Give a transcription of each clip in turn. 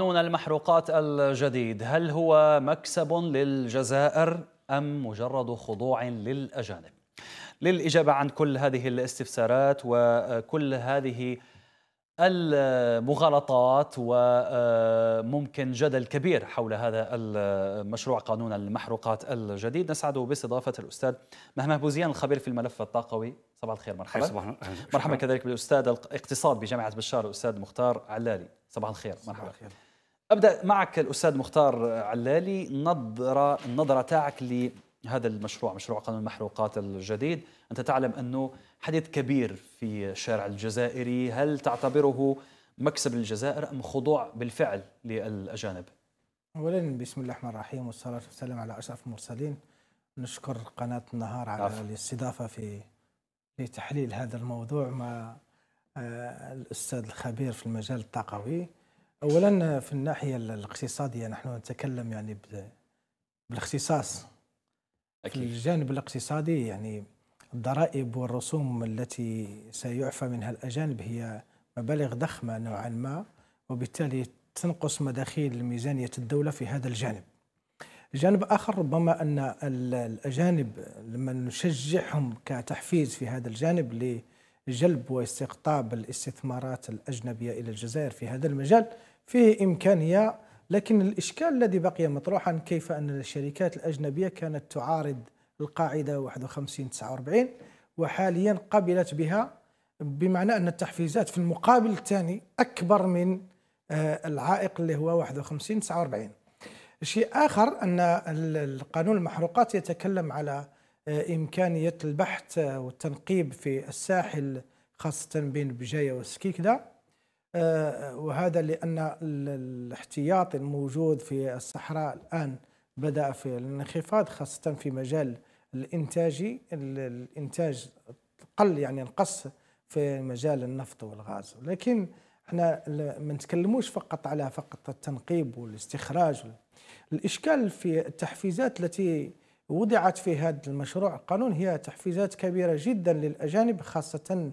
قانون المحروقات الجديد هل هو مكسب للجزائر أم مجرد خضوع للأجانب؟ للإجابة عن كل هذه الاستفسارات وكل هذه المغالطات وممكن جدل كبير حول هذا المشروع قانون المحروقات الجديد نسعد باستضافة الأستاذ مهما بوزيان الخبير في الملف الطاقوي صباح الخير مرحبا مرحبا كذلك بالأستاذ الاقتصاد بجامعة بشار الأستاذ مختار علالي صباح الخير مرحبا صباح الخير. ابدا معك الاستاذ مختار علالي نظره النظره تاعك لهذا المشروع مشروع قانون المحروقات الجديد انت تعلم انه حدث كبير في الشارع الجزائري هل تعتبره مكسب للجزائر ام خضوع بالفعل للاجانب اولا بسم الله الرحمن الرحيم والصلاه والسلام على اشرف المرسلين نشكر قناه النهار على عفو. الاستضافه في لتحليل هذا الموضوع مع آه، الاستاذ الخبير في المجال الطاقوي اولا في الناحيه الاقتصاديه نحن نتكلم يعني بالاختصاص أكيد. في الجانب الاقتصادي يعني الضرائب والرسوم التي سيعفى منها الاجانب هي مبالغ ضخمه نوعا ما وبالتالي تنقص مداخيل ميزانيه الدوله في هذا الجانب. جانب اخر ربما ان الاجانب لما نشجعهم كتحفيز في هذا الجانب لجلب واستقطاب الاستثمارات الاجنبيه الى الجزائر في هذا المجال فيه إمكانية لكن الإشكال الذي بقي مطروحا كيف أن الشركات الأجنبية كانت تعارض القاعدة 51 49 وحاليا قبلت بها بمعنى أن التحفيزات في المقابل الثاني أكبر من آه، العائق اللي هو 51 49 شيء آخر أن القانون المحروقات يتكلم على آه، إمكانية البحث آه، والتنقيب في الساحل خاصة بين بجاية وسكيكدا آه، وهذا لأن الاحتياط الموجود في الصحراء الآن بدأ في الانخفاض خاصة في مجال الإنتاجي الإنتاج قل يعني نقص في مجال النفط والغاز لكن احنا ما نتكلموش فقط على فقط التنقيب والاستخراج الإشكال في التحفيزات التي وضعت في هذا المشروع القانون هي تحفيزات كبيرة جدا للأجانب خاصة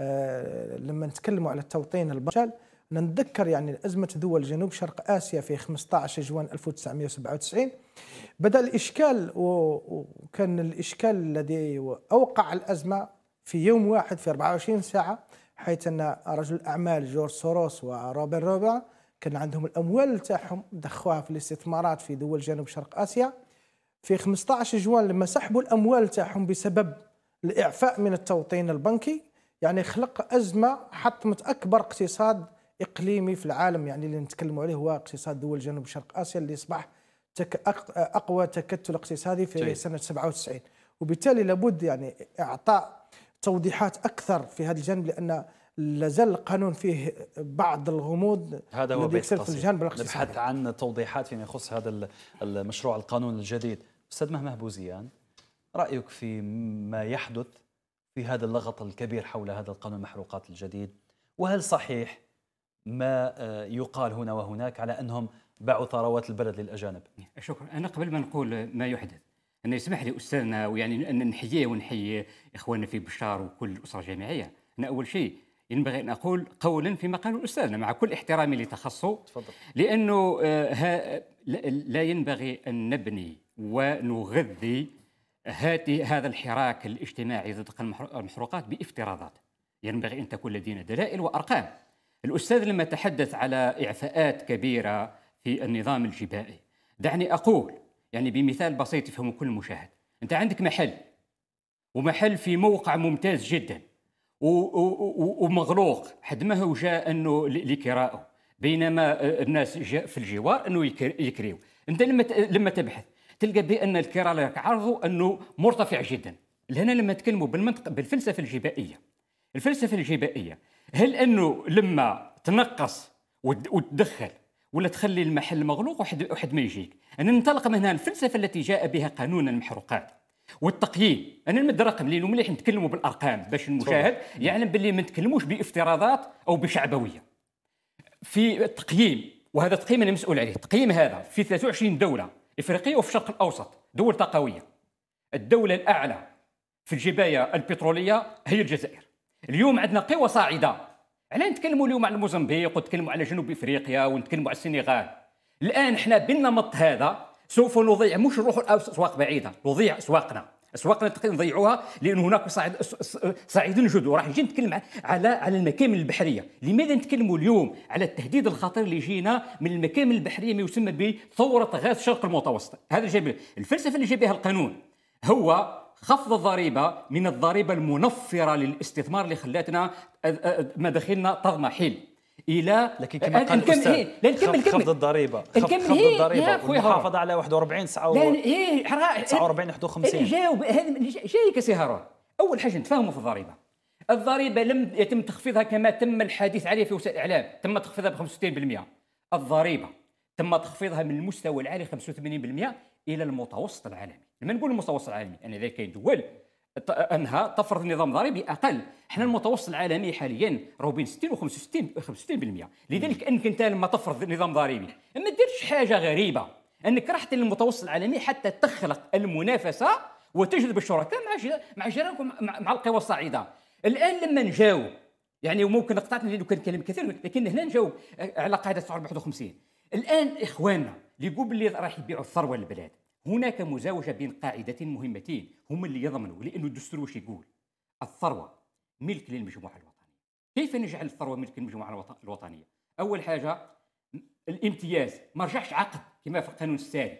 آه، لما نتكلموا على التوطين البشل نتذكر يعني أزمة دول جنوب شرق آسيا في 15 جوان 1997 بدأ الإشكال وكان الإشكال الذي أوقع الأزمة في يوم واحد في 24 ساعة حيث أن رجل الأعمال جورج سوروس وروبن روبا كان عندهم الأموال تاعهم دخوها في الاستثمارات في دول جنوب شرق آسيا في 15 جوان لما سحبوا الأموال تاعهم بسبب الإعفاء من التوطين البنكي يعني خلق ازمه حطمت اكبر اقتصاد اقليمي في العالم يعني اللي نتكلموا عليه هو اقتصاد دول جنوب شرق اسيا اللي اصبح تك اقوى تكتل اقتصادي في جي. سنه 97 وبالتالي لابد يعني اعطاء توضيحات اكثر في هذا الجانب لان لازال القانون فيه بعض الغموض هذا هو في الجانب الاقتصادي نبحث عن توضيحات فيما يخص هذا المشروع القانون الجديد استاذ مهما بوزيان رايك في ما يحدث في هذا اللغط الكبير حول هذا القانون المحروقات الجديد وهل صحيح ما آه، يقال هنا وهناك على أنهم باعوا ثروات البلد للأجانب شكرا أنا قبل ما نقول ما يحدث أنا يسمح لي أستاذنا ويعني أن نحييه ونحيي إخواننا في بشار وكل الأسرة الجامعية أنا أول شيء ينبغي ان اقول قولا فيما قاله استاذنا مع كل احترامي لتخصصه تفضل لانه آه، لا ينبغي ان نبني ونغذي هذا الحراك الاجتماعي ضد المحروقات بافتراضات ينبغي أن تكون لدينا دلائل وأرقام الأستاذ لما تحدث على إعفاءات كبيرة في النظام الجبائي دعني أقول يعني بمثال بسيط يفهمه كل مشاهد أنت عندك محل ومحل في موقع ممتاز جدا ومغلوق حد ما هو جاء أنه لكرائه بينما الناس في الجوار أنه يكريو أنت لما لما تبحث تلقى بان الكيرالا عرضه انه مرتفع جدا لهنا لما تكلموا بالمنطق بالفلسفه الجبائيه الفلسفه الجبائيه هل انه لما تنقص وتدخل ولا تخلي المحل مغلوق وحد وحد ما يجيك انا ننطلق من هنا الفلسفه التي جاء بها قانون المحروقات والتقييم انا نمد رقم لانه مليح نتكلموا بالارقام باش المشاهد نعم. يعلم باللي ما نتكلموش بافتراضات او بشعبويه في التقييم وهذا تقييم انا مسؤول عليه التقييم هذا في 23 دوله إفريقية وفي الشرق الأوسط دول طاقوية الدولة الأعلى في الجباية البترولية هي الجزائر اليوم عندنا قوى صاعدة علاه نتكلموا اليوم على موزمبيق ونتكلموا على جنوب افريقيا ونتكلموا على السنغال الان احنا بالنمط هذا سوف نضيع مش نروحوا لاسواق بعيده نضيع اسواقنا اسواقنا تقريبا نضيعوها لان هناك صاعد صاعد جدد وراح نجي نتكلم على على المكامن البحريه لماذا نتكلموا اليوم على التهديد الخطير اللي جينا من المكامن البحريه ما يسمى بثوره غاز الشرق المتوسط هذا جاب الفلسفه اللي جاب بها القانون هو خفض الضريبه من الضريبه المنفره للاستثمار اللي خلاتنا مداخلنا تضمحل الى لكن كما آه، قال الاستاذ إيه، لا نكمل خفض الضريبه خفض إيه، الضريبه والمحافظه على 41 49 51 جاوب جايك سي هارون اول حاجه نتفاهموا في الضريبه الضريبه لم يتم تخفيضها كما تم الحديث عليه في وسائل الاعلام تم تخفيضها ب 65% الضريبه تم تخفيضها من المستوى العالي 85% الى المتوسط العالمي لما نقول المتوسط العالمي ان يعني كاين دول انهى تفرض النظام الضريبي اقل حنا المتوسط العالمي حاليا راهو بين 60 و 65 65% لذلك انك انت لما تفرض نظام ضريبي ما ديرش حاجه غريبه انك راح للمتوسط العالمي حتى تخلق المنافسه وتجذب الشركاء مع مع جيرانكم مع القوى الصاعده الان لما نجاوب يعني وممكن قطعتني لانه كان كلام كثير لكن هنا نجاوب على قاعده 51 الان اخواننا اللي يقول باللي راح يبيعوا الثروه للبلاد هناك مزاوجه بين قاعدتين مهمتين هما اللي يضمنوا لانه الدستور واش يقول الثروه ملك للمجموعه الوطنيه كيف نجعل الثروه ملك للمجموعه الوطنيه اول حاجه الامتياز ما رجعش عقد كما في القانون الساري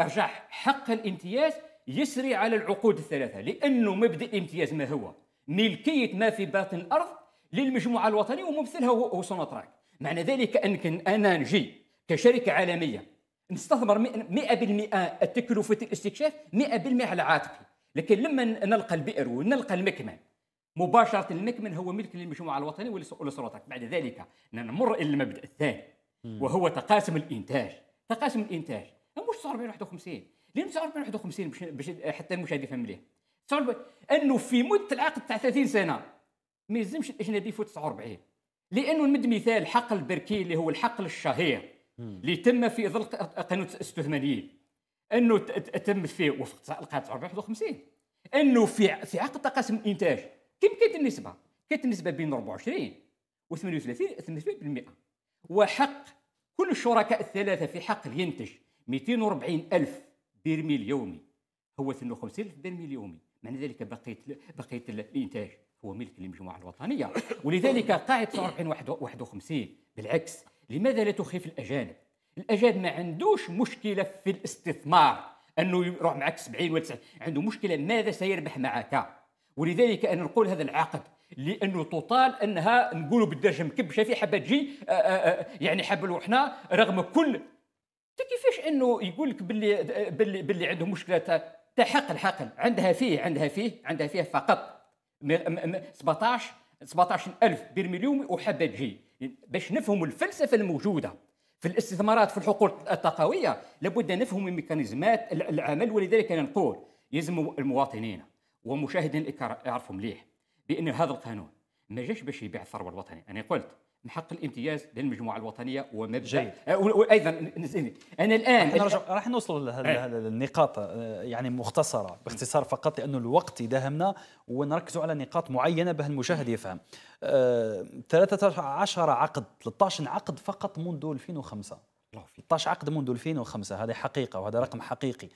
ارجع حق الامتياز يسري على العقود الثلاثه لانه مبدا الامتياز ما هو ملكيه ما في باطن الارض للمجموعه الوطنيه وممثلها هو سوناتراك معنى ذلك ان انا نجي كشركه عالميه نستثمر 100% التكلفة الاستكشاف 100% على عاتقي لكن لما نلقى البئر ونلقى المكمن مباشرة المكمن هو ملك للمجموعة الوطنية ولسلطاتك بعد ذلك نمر إلى المبدأ الثاني وهو تقاسم الإنتاج تقاسم الإنتاج مش 1951 ليه 1951 باش حتى المشاهد يفهم مليح انه في مده العقد تاع 30 سنه ما يلزمش الاجنبي يفوت 49 لانه نمد مثال حقل بركي اللي هو الحقل الشهير اللي تم في ظل قانون 86 انه تم فيه وفق القاعده 51 انه في في عقد تقاسم الانتاج كم كانت النسبه؟ كانت النسبه بين 24 و 38 38% وحق كل الشركاء الثلاثه في حق ينتج 240 الف برميل يومي هو 52 الف برميل يومي معنى ذلك بقيه بقيه الانتاج هو ملك للمجموعه الوطنيه ولذلك قاعده 49 51 بالعكس لماذا لا تخيف الأجانب؟ الأجانب ما عندوش مشكلة في الاستثمار أنه يروح معك 70 ولا 90 عنده مشكلة ماذا سيربح معك ولذلك أنا نقول هذا العقد لانه طوطال انها نقولوا بالدرجه مكبشه في حبه تجي آه، آه، آه، يعني حبه وحنا رغم كل كيفاش انه يقول لك باللي باللي, باللي عندهم مشكله تاع حقل حقل عندها فيه عندها فيه عندها فيه فقط 17 17000 برميل يومي وحبه تجي باش نفهم الفلسفه الموجوده في الاستثمارات في الحقول الطاقويه لابد نفهم ميكانيزمات العمل ولذلك انا نقول يلزم المواطنين والمشاهدين يعرفوا مليح بان هذا القانون ما جاش باش يبيع الثروه الوطنيه انا قلت من حق الامتياز للمجموعه الوطنيه ومبدا جيد. آه، وايضا انا الان راح نوصل لهذه آه. النقاط آه، يعني مختصره باختصار فقط لانه الوقت يداهمنا ونركزوا على نقاط معينه به المشاهد يفهم آه 13 عقد 13 عقد فقط منذ 2005 13 عقد منذ 2005 هذه حقيقه وهذا رقم حقيقي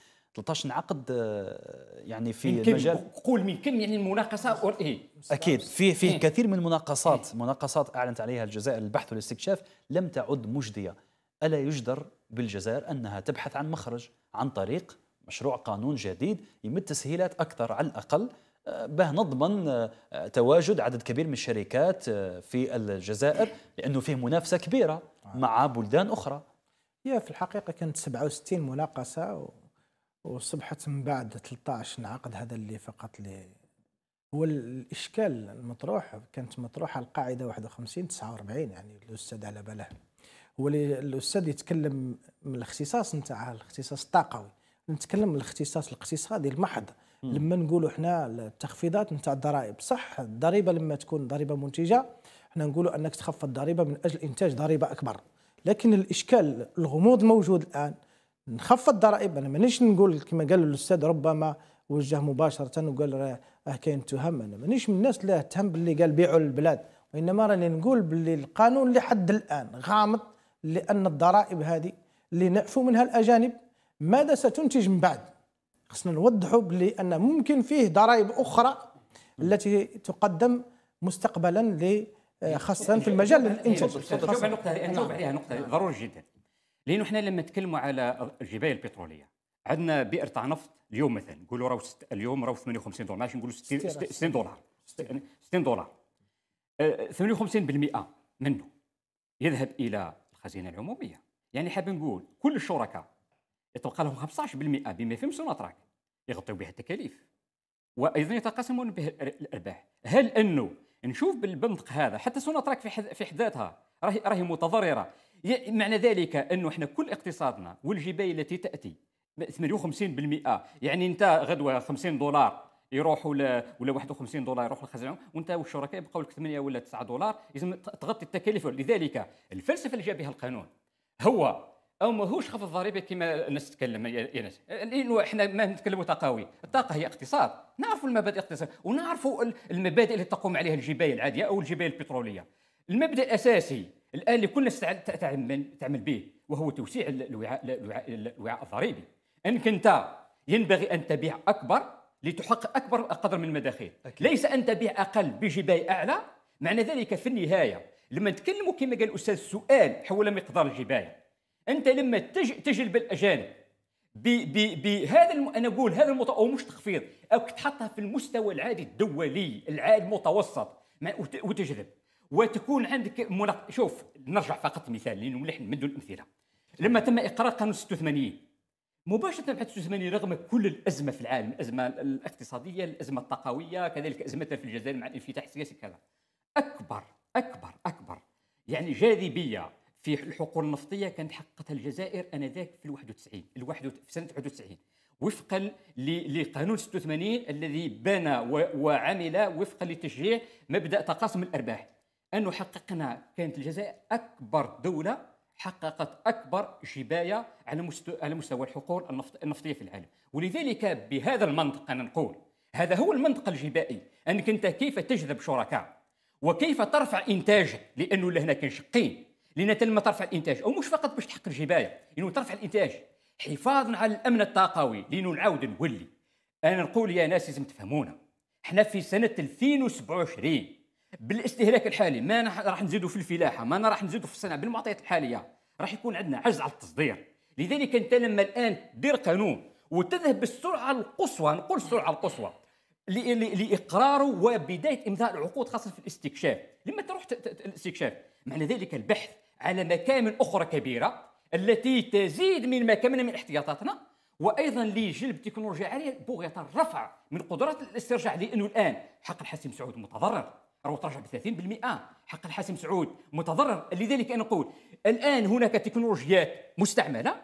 13 عقد آه، يعني في مجال قول كم يعني المناقصه ايه اكيد في في إيه. كثير من المناقصات إيه؟ مناقصات اعلنت عليها الجزائر البحث والاستكشاف لم تعد مجديه الا يجدر بالجزائر انها تبحث عن مخرج عن طريق مشروع قانون جديد يمد تسهيلات اكثر على الاقل آه، به نضمن آه، تواجد عدد كبير من الشركات في الجزائر لانه فيه منافسه كبيره مع بلدان اخرى هي في الحقيقه كانت 67 مناقصه وصبحت من بعد 13 نعقد هذا اللي فقط لي هو الاشكال المطروح كانت مطروحه القاعده 51 49 يعني الاستاذ على باله هو الاستاذ يتكلم من الاختصاص نتاعها الاختصاص الطاقوي نتكلم من الاختصاص الاقتصادي المحض لما نقولوا حنا التخفيضات نتاع الضرائب صح الضريبه لما تكون ضريبه منتجه حنا نقولوا انك تخفض الضريبه من اجل انتاج ضريبه اكبر لكن الاشكال الغموض موجود الان نخفض الضرائب انا مانيش نقول كما قال الاستاذ ربما وجه مباشره وقال راه كاين تهم انا مانيش من الناس اللي تهم باللي قال بيعوا البلاد وانما راني نقول باللي القانون لحد الان غامض لان الضرائب هذه اللي نعفو منها الاجانب ماذا ستنتج من بعد خصنا نوضحوا بلي ان ممكن فيه ضرائب اخرى التي تقدم مستقبلا خاصه في المجال الانتاج نقطه عليها نقطه ضروري جدا لانه احنا لما نتكلموا على الجبال البتروليه عندنا بئر تاع نفط اليوم مثلا نقولوا راهو اليوم راهو 58 دولار ماشي نقولوا 60 دولار 60 يعني دولار 58% آه، منه يذهب الى الخزينه العموميه يعني حاب نقول كل الشركاء يتلقى لهم 15% بما فيهم سوناتراك يغطيو بها التكاليف وايضا يتقاسمون به الارباح هل انه نشوف بالبندق هذا حتى سوناتراك في حد في حد ذاتها راهي راهي متضرره معنى ذلك انه احنا كل اقتصادنا والجبايه التي تاتي 58% يعني انت غدوه 50 دولار يروحوا ولا 51 دولار يروحوا للخزانه وانت والشركاء يبقوا لك 8 ولا 9 دولار لازم تغطي التكاليف لذلك الفلسفه اللي جا بها القانون هو او ماهوش خفض الضريبه كما الناس تتكلم يا ناس لانه احنا ما نتكلموا تقاوي الطاقه هي اقتصاد نعرفوا المبادئ الاقتصاد ونعرفوا المبادئ اللي تقوم عليها الجبايه العاديه او الجبايه البتروليه المبدا الاساسي الان اللي كنا تعمل تعمل به وهو توسيع الوعاء الوعاء الوعاء الضريبي انك انت ينبغي ان تبيع اكبر لتحقق اكبر قدر من المداخيل أكيد. ليس ان تبيع اقل بجباي اعلى معنى ذلك في النهايه لما نتكلموا كما قال الاستاذ السؤال حول مقدار الجبايه انت لما تجلب الاجانب بهذا الم... انا اقول هذا المط... او مش تخفيض او تحطها في المستوى العادي الدولي العادي المتوسط وتجذب وتكون عندك ملق... شوف نرجع فقط مثال لانه نحن من دون الامثله لما تم اقرار قانون 86 مباشره بعد 86 رغم كل الازمه في العالم الازمه الاقتصاديه الازمه الطاقويه كذلك ازمتها في الجزائر مع الانفتاح السياسي كذا اكبر اكبر اكبر يعني جاذبيه في الحقول النفطيه كانت حققتها الجزائر انذاك في 91 الواحد في سنه 91 وفقا لقانون 86 الذي بنى وعمل وفقا لتشجيع مبدا تقاسم الارباح انه حققنا كانت الجزائر اكبر دوله حققت اكبر جبايه على مستوى على مستوى الحقول النفطيه في العالم ولذلك بهذا المنطق انا نقول هذا هو المنطق الجبائي انك انت كيف تجذب شركاء وكيف ترفع انتاجك لانه لهنا كاين شقين لان لما ترفع الانتاج او مش فقط باش تحقق الجبايه انه ترفع الانتاج حفاظا على الامن الطاقوي لانه نعاود نولي انا نقول يا ناس لازم تفهمونا احنا في سنه 2027 بالاستهلاك الحالي ما راح نزيدوا في الفلاحه ما راح نزيدوا في الصناعه بالمعطيات الحاليه راح يكون عندنا عجز على التصدير لذلك انت لما الان دير قانون وتذهب بالسرعه القصوى نقول السرعه القصوى لاقراره وبدايه امضاء العقود خاصه في الاستكشاف لما تروح الاستكشاف معنى ذلك البحث على مكامن اخرى كبيره التي تزيد من مكامن من احتياطاتنا وايضا لجلب تكنولوجيا عاليه بغيه الرفع من قدرات الاسترجاع لانه الان حق الحاسم سعود متضرر روتاج ب 30% حق الحاسم سعود متضرر لذلك انا اقول الان هناك تكنولوجيات مستعمله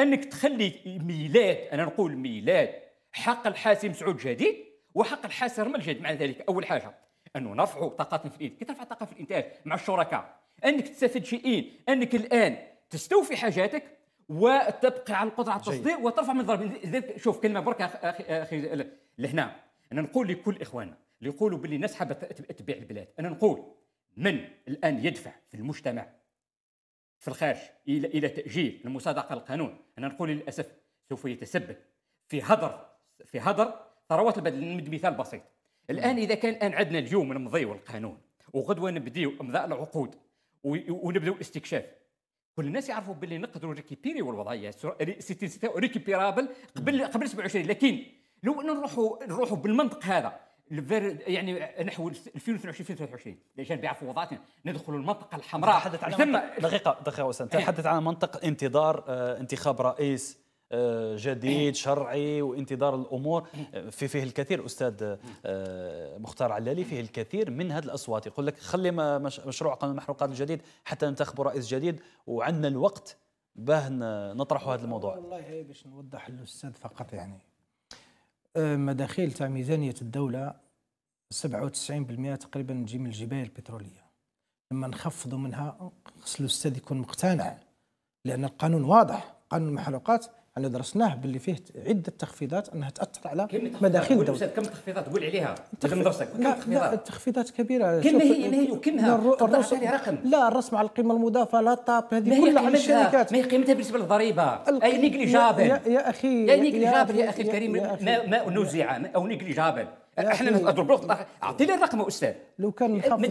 انك تخلي ميلاد انا نقول ميلاد حق الحاسم سعود جديد وحق الحاسم رمل جديد مع ذلك اول حاجه انه نرفعوا طاقتنا في الانتاج كي ترفع الطاقه في الانتاج مع الشركاء انك تستفيد شيئين انك الان تستوفي حاجاتك وتبقى على القدره على التصدير وترفع من ضرب شوف كلمه برك اخي لهنا انا نقول لكل اخواننا اللي يقولوا باللي الناس حابه تبيع البلاد انا نقول من الان يدفع في المجتمع في الخارج الى الى تاجيل المصادقه للقانون انا نقول للاسف سوف يتسبب في هدر في هدر ثروات البلد نمد مثال بسيط الان نعم. اذا كان الان عندنا اليوم نمضيو القانون وغدوه نبديو امضاء العقود ونبداو الاستكشاف كل الناس يعرفوا باللي نقدروا ريكيبيريو الوضعيه ريكيبيرابل قبل نعم. قبل 27 لكن لو نروحوا نروحوا بالمنطق هذا الفير يعني نحو 2022 2023 لجان بعفوضات ندخل المنطقه الحمراء تحدث عن ثم دقيقه دقيقه وسام تحدث إيه. عن منطق انتظار آه، انتخاب رئيس آه، جديد إيه. شرعي وانتظار الامور إيه. آه، في فيه الكثير استاذ مختار علالي فيه الكثير من هذه الاصوات يقول لك خلي مشروع قانون المحروقات الجديد حتى ننتخب رئيس جديد وعندنا الوقت باه نطرحوا هذا الموضوع والله باش نوضح للاستاذ فقط يعني مداخيل تاع ميزانيه الدوله 97% تقريبا تجي من الجبايه البتروليه لما نخفضوا منها خص الاستاذ يكون مقتنع لان القانون واضح قانون المحروقات اللي درسناه باللي فيه عده تخفيضات انها تاثر على مداخيل الدوله كم تخفيضات قول عليها من درسك كم تخفيضات لا التخفيضات كبيره كم هي كم هي وكمها الرسم رقم لا الرسم على القيمه المضافه لا طاب هذه كلها على الشركات ما هي قيمتها بالنسبه للضريبه اي نيجليجابل يا, يا اخي يا نيجليجابل يا, يا اخي الكريم ما, ما نزع او نيجليجابل احنا نضرب نضربوا اعطيني الرقم استاذ لو كان نخفض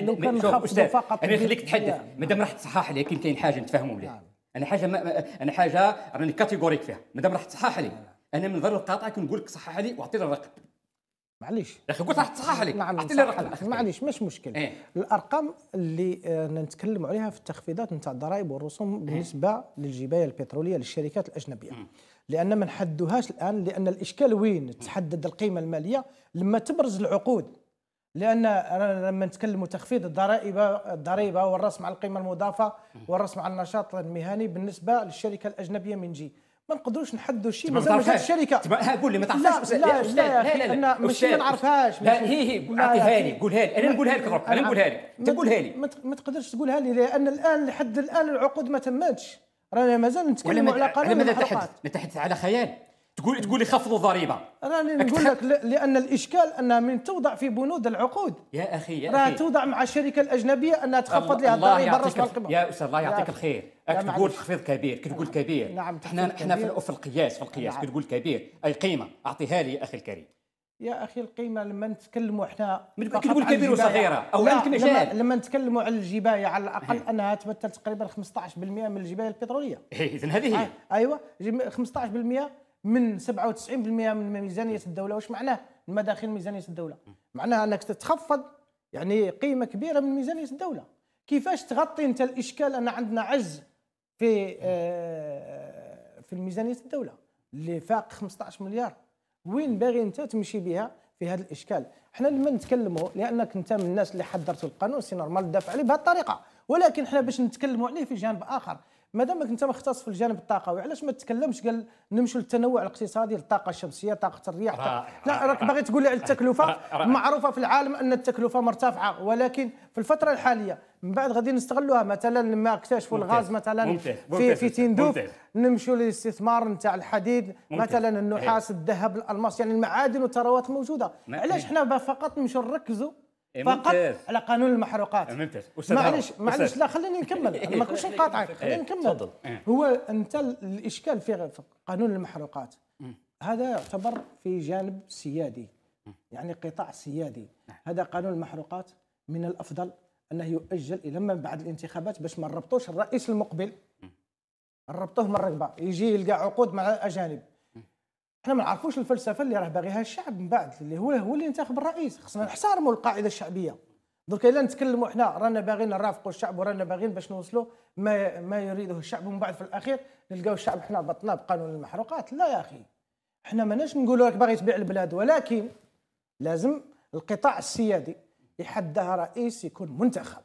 لو كان نخفض فقط انا نخليك تحدث مادام راح تصحح لي يمكن كاين حاجه نتفاهموا بها انا حاجه ما انا حاجه راني كاتيجوريك فيها مادام راح تصحح لي انا من ضرر القاطع كنقول نقول لك صحح لي واعطيني الرقم معليش يا اخي قلت راح تصحح لي نعم اعطيني الرقم معليش مش مشكل إيه؟ الارقام اللي آه، نتكلم عليها في التخفيضات نتاع الضرائب والرسوم إيه. بالنسبه إيه؟ للجبايه البتروليه للشركات الاجنبيه م. إيه. لان ما نحدوهاش الان لان الاشكال وين تحدد القيمه الماليه لما تبرز العقود لان لما نتكلموا تخفيض الضرائب الضريبه والرسم على القيمه المضافه والرسم على النشاط المهني بالنسبه للشركه الاجنبيه من جي ما نقدروش نحدوا شيء ما جاتش الشركه ها قول لي ما تعرفهاش لا لا لا لا لا ماشي ما نعرفهاش لا هي هي اعطيها لي قولها لي انا نقولها لك دروك انا نقولها لك انت قولها لي ما تقدرش تقولها لي لان الان لحد الان العقود ما تمتش رانا مازال نتكلموا على قانون المحروقات نتحدث على خيال تقول تقول لي خفضوا الضريبه راني نقول لك لان الاشكال انها من توضع في بنود العقود يا اخي يا اخي توضع مع الشركه الاجنبيه انها تخفض لها الضريبه الرسم القمه يا استاذ الله يعطيك الخير راك تقول تخفيض كبير كي تقول نعم. كبير نعم احنا احنا في القياس في القياس نعم. كي تقول كبير اي قيمه اعطيها لي يا اخي الكريم يا اخي القيمه لما نتكلموا احنا كي تقول كبير وصغيره او يمكن لما, لما نتكلموا على الجبايه على الاقل هي. إيه. انها تمثل تقريبا 15% من الجبايه البتروليه إيه، اذا هذه هي ايوه 15% من 97% من ميزانيه الدوله واش معناه المداخيل ميزانيه الدوله معناها انك تتخفض يعني قيمه كبيره من ميزانيه الدوله كيفاش تغطي انت الاشكال ان عندنا عجز في آه، في ميزانيه الدوله اللي فاق 15 مليار وين باغي انت تمشي بها في هذا الاشكال احنا لما نتكلموا لانك انت من الناس اللي حضرتوا القانون سي نورمال تدافع عليه بهذه الطريقه ولكن احنا باش نتكلموا عليه في جانب اخر مادامك انت مختص في الجانب الطاقوي علاش ما تتكلمش قال نمشوا للتنوع الاقتصادي للطاقه الشمسيه طاقه الرياح طاقة لا راك باغي تقول لي على التكلفه معروفه في العالم ان التكلفه مرتفعه ولكن في الفتره الحاليه من بعد غادي نستغلوها مثلا لما اكتشفوا الغاز مثلا ممتاز. ممتاز. في في تندوف نمشوا للاستثمار نتاع الحديد ممتاز. مثلا النحاس إيه. الذهب الالماس يعني المعادن والثروات الموجوده علاش إيه. حنا فقط نمشيو نركزوا إيه، فقط على قانون المحروقات إيه، ممتاز معلش معلش لا خليني نكمل إيه، ما كنتش نقاطعك خليني نكمل تفضل هو انت الاشكال في قانون المحروقات هذا يعتبر في جانب سيادي يعني قطاع سيادي نعم. هذا قانون المحروقات من الافضل انه يؤجل الى من بعد الانتخابات باش ما نربطوش الرئيس المقبل نربطوه من الرقبه يجي يلقى عقود مع الاجانب احنا ما نعرفوش الفلسفه اللي راه باغيها الشعب من بعد اللي هو هو اللي ينتخب الرئيس خصنا نحترموا القاعده الشعبيه درك الا نتكلموا احنا رانا باغيين نرافقوا الشعب ورانا باغيين باش نوصلوا ما ما يريده الشعب ومن بعد في الاخير نلقاو الشعب احنا بطنا بقانون المحروقات لا يا اخي احنا ماناش نقولوا راك باغي تبيع البلاد ولكن لازم القطاع السيادي يحدها رئيس يكون منتخب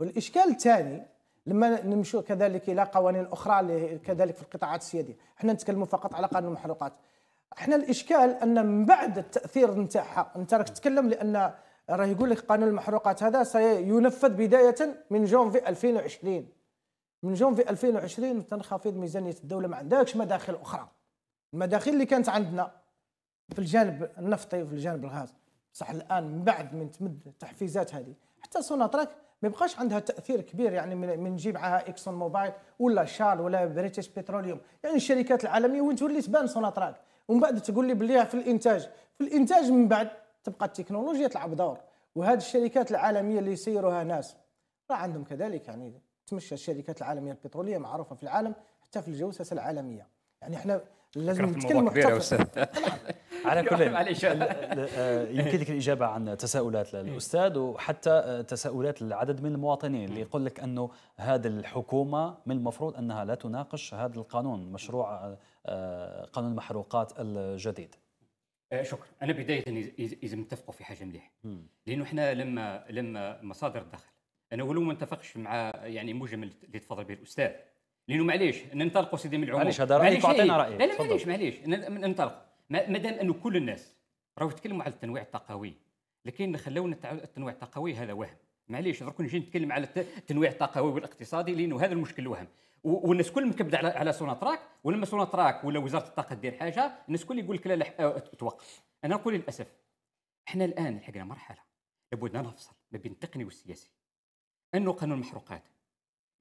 والاشكال الثاني لما نمشوا كذلك الى قوانين اخرى كذلك في القطاعات السياديه احنا نتكلموا فقط على قانون المحروقات احنا الاشكال ان من بعد التاثير نتاعها انت راك تتكلم لان راه يقول لك قانون المحروقات هذا سينفذ بدايه من جونفي 2020 من جونفي 2020 تنخفض ميزانيه الدوله ما عندكش مداخل اخرى المداخل اللي كانت عندنا في الجانب النفطي وفي الجانب الغاز صح الان من بعد من تمد التحفيزات هذه حتى سوناتراك ما يبقاش عندها تاثير كبير يعني من نجيب معها اكسون موبايل ولا شال ولا بريتش بتروليوم يعني الشركات العالميه وين تولي تبان سوناتراك ومن بعد تقول لي بلي في الانتاج في الانتاج من بعد تبقى التكنولوجيا تلعب دور وهذه الشركات العالميه اللي يسيروها ناس راه عندهم كذلك يعني تمشى الشركات العالميه البتروليه معروفه في العالم حتى في الجوسسه العالميه يعني احنا لازم نتكلم كبير على كل يمكن لك الاجابه عن تساؤلات إيه. الاستاذ وحتى تساؤلات العدد من المواطنين اللي يقول لك انه هذه الحكومه من المفروض انها لا تناقش هذا القانون مشروع آه، قانون المحروقات الجديد آه، شكرا انا بدايه اذا متفقوا في حاجه مليحه لانه احنا لما لما مصادر الدخل انا ولو ما اتفقش مع يعني مجمل اللي تفضل به الاستاذ لانه معليش ننطلقوا سيدي من العموم معليش هذا رايك واعطينا إيه. رايك لا لا معليش معليش ننطلق ما دام انه كل الناس راهو يتكلموا على التنويع التقوي لكن خلونا التنويع التقوي هذا وهم معليش درك نجي نتكلم على التنويع التقوي والاقتصادي لانه هذا المشكل وهم والناس كل مكبده على على سوناتراك ولما سوناتراك ولا وزاره الطاقه دير حاجه الناس كل يقول لك لا آه، توقف انا نقول للاسف احنا الان لحقنا مرحله لابد نفصل ما بين التقني والسياسي انه قانون المحروقات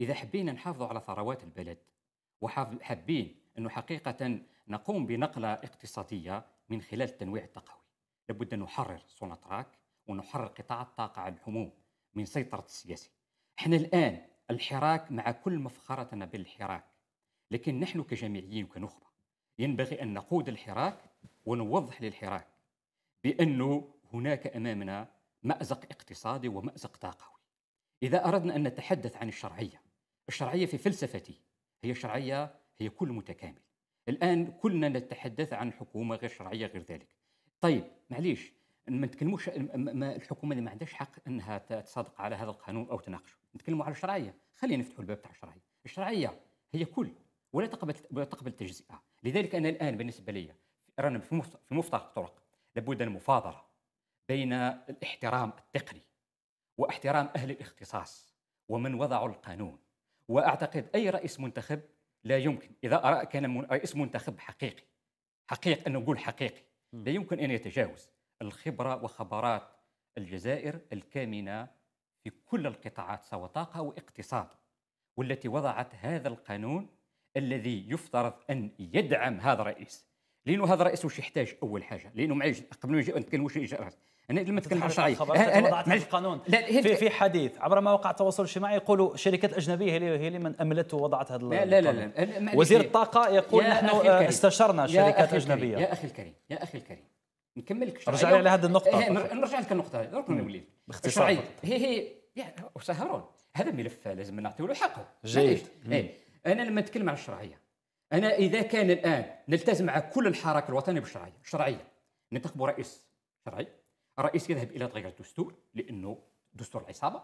اذا حبينا نحافظوا على ثروات البلد وحابين انه حقيقه نقوم بنقله اقتصاديه من خلال التنويع التقوي لابد ان نحرر سوناتراك ونحرر قطاع الطاقه عن الحموم من سيطره السياسي احنا الان الحراك مع كل مفخرتنا بالحراك لكن نحن كجامعيين وكنخبة ينبغي أن نقود الحراك ونوضح للحراك بأنه هناك أمامنا مأزق اقتصادي ومأزق طاقوي إذا أردنا أن نتحدث عن الشرعية الشرعية في فلسفتي هي شرعية هي كل متكامل الآن كلنا نتحدث عن حكومة غير شرعية غير ذلك طيب معليش ما نتكلموش الحكومه اللي ما عندهاش حق انها تصادق على هذا القانون او تناقشه نتكلموا على الشرعيه خلينا نفتحوا الباب تاع الشرعيه الشرعيه هي كل ولا تقبل ولا تقبل تجزئه لذلك انا الان بالنسبه لي رانا في مفترق الطرق لابد المفاضله بين الاحترام التقني واحترام اهل الاختصاص ومن وضعوا القانون واعتقد اي رئيس منتخب لا يمكن اذا كان رئيس منتخب حقيقي حقيقي انه نقول حقيقي لا يمكن ان يتجاوز الخبرة وخبرات الجزائر الكامنة في كل القطاعات سواء طاقة واقتصاد والتي وضعت هذا القانون الذي يفترض أن يدعم هذا الرئيس لأنه هذا الرئيس واش يحتاج أول حاجة لأنه معلش قبل ما نتكلم واش يجي رأس انا لما نتكلم عن شعري وضعت القانون في في حديث عبر مواقع التواصل الاجتماعي يقولوا الشركات الاجنبيه هي اللي هي من املت ووضعت هذا القانون لا, لا لا لا وزير الطاقه يقول نحن استشرنا شركات اجنبيه يا اخي الكريم يا اخي الكريم نكمل لك رجع لي على هذه النقطه إيه، طيب. نرجع لك النقطه هذه درك نولي باختصار هي هي يعني سهرون هذا ملف لازم نعطيو له حقه جيد إيه. انا لما نتكلم على الشرعيه انا اذا كان الان نلتزم مع كل الحراك الوطني بالشرعيه الشرعيه ننتخب رئيس شرعي الرئيس يذهب الى تغيير الدستور لانه دستور العصابه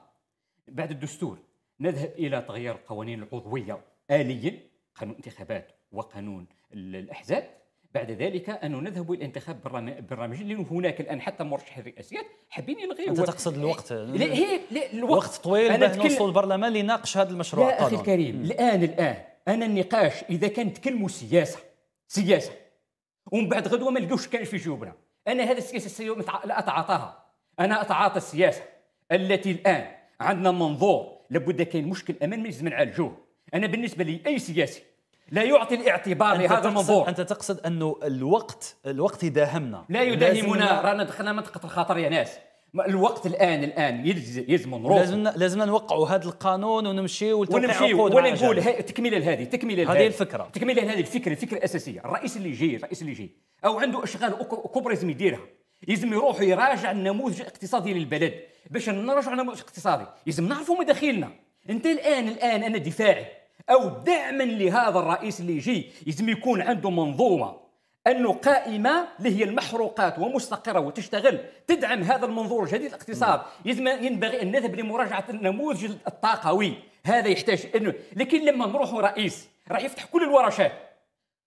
بعد الدستور نذهب الى تغيير القوانين العضويه اليا قانون الانتخابات وقانون الاحزاب بعد ذلك أن نذهب إلى انتخاب برنامج لأن هناك الآن حتى مرشح الرئاسيات حابين يلغيوه أنت تقصد الوقت لا هي لا الوقت وقت طويل بعد تكل... نوصل البرلمان ليناقش هذا المشروع يا أخي الكريم الآن الآن أنا النقاش إذا كان تكلموا سياسة سياسة ومن بعد غدوة ما لقوش كان في جيوبنا أنا هذا السياسة السيوم لا أتعاطاها أنا أتعاطى السياسة التي الآن عندنا منظور لابد كاين مشكل أمامي لازم نعالجوه أنا بالنسبة لي أي سياسي لا يعطي الاعتبار لهذا المنظور انت تقصد انه الوقت الوقت يداهمنا لا يداهمنا رانا دخلنا منطقه الخطر يا ناس الوقت الان الان يلزم نروح لازمنا لازمنا نوقعوا هذا القانون ونمشيو ونمشيو ولا نقول تكمله لهذه تكمله لهذه هذه الفكره تكمله لهذه الفكره الفكره الاساسيه الرئيس اللي يجي الرئيس اللي يجي او عنده اشغال كبرى لازم يديرها لازم يروح يراجع النموذج الاقتصادي للبلد باش نرجع النموذج الاقتصادي لازم نعرفوا مداخيلنا انت الان الان انا دفاعي أو دعما لهذا الرئيس اللي يجي يلزم يكون عنده منظومة أنه قائمة اللي هي المحروقات ومستقرة وتشتغل تدعم هذا المنظور الجديد الاقتصاد نعم. ينبغي أن نذهب لمراجعة النموذج الطاقوي هذا يحتاج أنه لكن لما نروحوا رئيس راح يفتح كل الورشات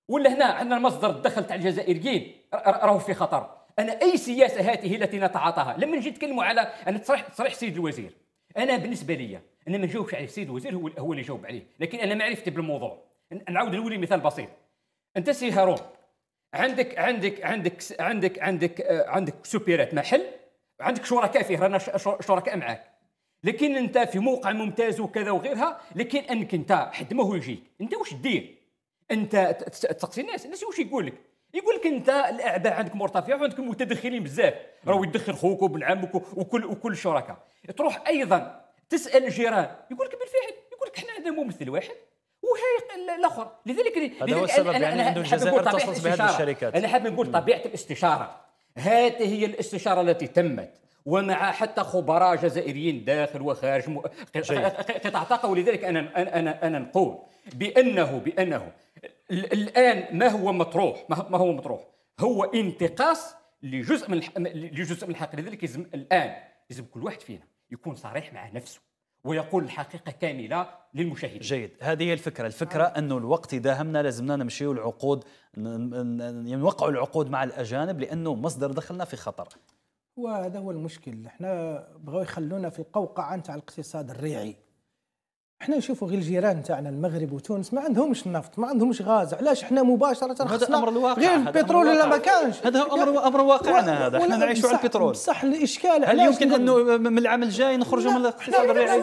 ولا هنا عندنا مصدر الدخل تاع الجزائريين راهو في خطر انا اي سياسه هاته التي نتعاطاها لما نجي نتكلموا على انا تصريح تصريح السيد الوزير انا بالنسبه لي انا ما نجاوبش عليه السيد الوزير هو هو اللي جاوب عليه لكن انا معرفتي بالموضوع نعاود نولي مثال بسيط انت سي هارون عندك عندك عندك عندك عندك آه، عندك سوبيرات محل عندك شركاء فيه رانا شركاء معاك لكن انت في موقع ممتاز وكذا وغيرها لكن انك انت حد ما هو يجيك انت واش دير انت تسقسي الناس الناس واش يقول لك يقول لك انت الاعباء عندك مرتفعه وعندك متدخلين بزاف راهو يدخل خوك وابن عمك وكل وكل الشركاء تروح ايضا تسال الجيران يقول لك بالفعل يقول لك احنا عندنا ممثل واحد وهي الاخر لذلك هذا هو السبب يعني أنا الجزائر تصلت بهذه الشركات انا حاب نقول طبيعه الاستشاره هذه هي الاستشاره التي تمت ومع حتى خبراء جزائريين داخل وخارج م... قطاع طاقه ولذلك انا انا انا نقول بانه بانه الان ما هو مطروح ما هو مطروح هو انتقاص لجزء من الح... لجزء من الحق لذلك يزم الان لازم كل واحد فينا يكون صريح مع نفسه ويقول الحقيقه كامله للمشاهدين جيد هذه هي الفكره الفكره آه. انه الوقت داهمنا لازمنا نمشيو العقود نوقعوا العقود مع الاجانب لانه مصدر دخلنا في خطر وهذا هو المشكل احنا بغاو يخلونا في القوقعه نتاع الاقتصاد الريعي احنا نشوفوا غير الجيران تاعنا المغرب وتونس ما عندهمش النفط ما عندهمش غاز علاش احنا مباشره هذا امر الواقع غير البترول ولا ما كانش هذا امر امر واقعنا هذا احنا نعيشوا على البترول صح الاشكال هل يمكن انه من العام الجاي نخرجوا من الاقتصاد الريعي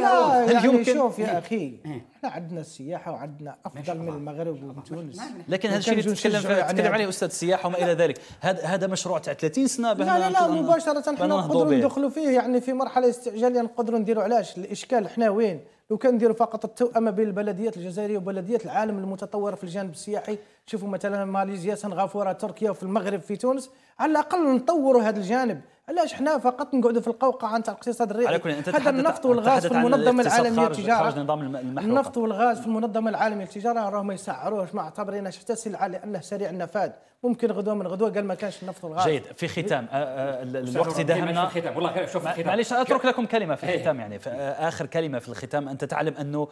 لا هل يعني يمكن شوف يا إيه. اخي احنا عندنا السياحه وعندنا افضل من المغرب وتونس لكن هذا الشيء اللي تتكلم تتكلم عليه استاذ السياحه وما الى ذلك هذا هذا مشروع تاع 30 سنه لا لا لا مباشره احنا نقدروا ندخلوا فيه يعني في مرحله استعجاليه يعني نقدروا نديروا علاش الاشكال احنا وين لو كان نديروا فقط التوأمة بين البلديات الجزائرية وبلديات العالم المتطورة في الجانب السياحي شوفوا مثلا ماليزيا سنغافورة تركيا وفي المغرب في تونس على الأقل نطوروا هذا الجانب علاش حنا فقط نقعدوا في القوقعه نتاع الاقتصاد الريعي على كل يعني، هذا النفط والغاز في المنظمه العالميه للتجاره النفط والغاز في المنظمه العالميه للتجاره راهم يسعروه ما اعتبريناش حتى سلعه لانه سريع النفاذ ممكن غدوه من غدوه قال ما كانش النفط والغاز جيد في ختام أه، أه، الوقت داهمنا الختام والله شوف الختام معليش اترك لكم كلمه في الختام إيه. يعني في أه، اخر كلمه في الختام انت تعلم انه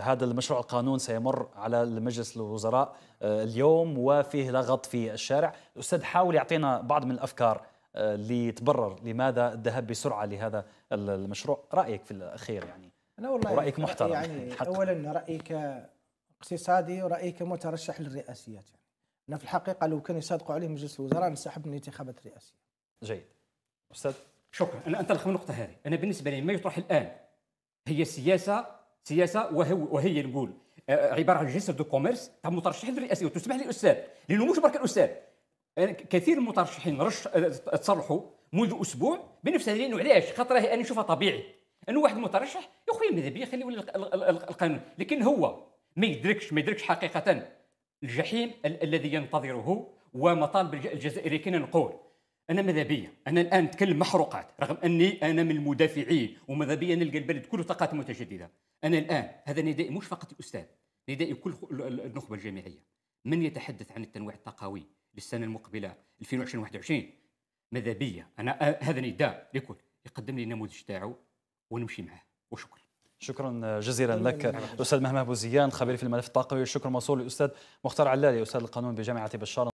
هذا المشروع القانون سيمر على مجلس الوزراء اليوم وفيه لغط في الشارع الاستاذ حاول يعطينا بعض من الافكار آه، ليتبرر لماذا الذهاب بسرعه لهذا المشروع رايك في الاخير يعني انا والله رايك محترم يعني اولا رايك اقتصادي ورايك مترشح للرئاسيات يعني انا في الحقيقه لو كان يصادقوا عليه مجلس الوزراء نسحب من الانتخابات الرئاسيه جيد استاذ شكرا انا انت من النقطه هذه انا بالنسبه لي ما يطرح الان هي سياسه سياسه وهي, وهي نقول آه، عباره عن جسر دو كوميرس تاع مترشح للرئاسيه وتسمح لي استاذ لانه مش برك الاستاذ كثير من المترشحين رش تصرحوا منذ اسبوع بنفس هذه لانه علاش خاطر انا نشوفها طبيعي انه واحد مترشح يا خويا ماذا بيا خليه القانون لكن هو ما يدركش ما يدركش حقيقه الجحيم ال الذي ينتظره ومطالب الجزائري كنا نقول انا ماذا بيا انا الان نتكلم محروقات رغم اني انا من المدافعين وماذا بيا نلقى البلد كله طاقات متجدده انا الان هذا ندائي مش فقط الاستاذ ندائي كل النخبه الجامعيه من يتحدث عن التنويع الطاقوي للسنه المقبله 2020 21 ماذا بيا انا آه، هذا نداء لكل يقدم لي النموذج تاعو ونمشي معاه وشكرا شكرا جزيلا لك الاستاذ مهما بوزيان خبير في الملف الطاقوي شكرا موصول للاستاذ مختار علالي استاذ القانون بجامعه بشار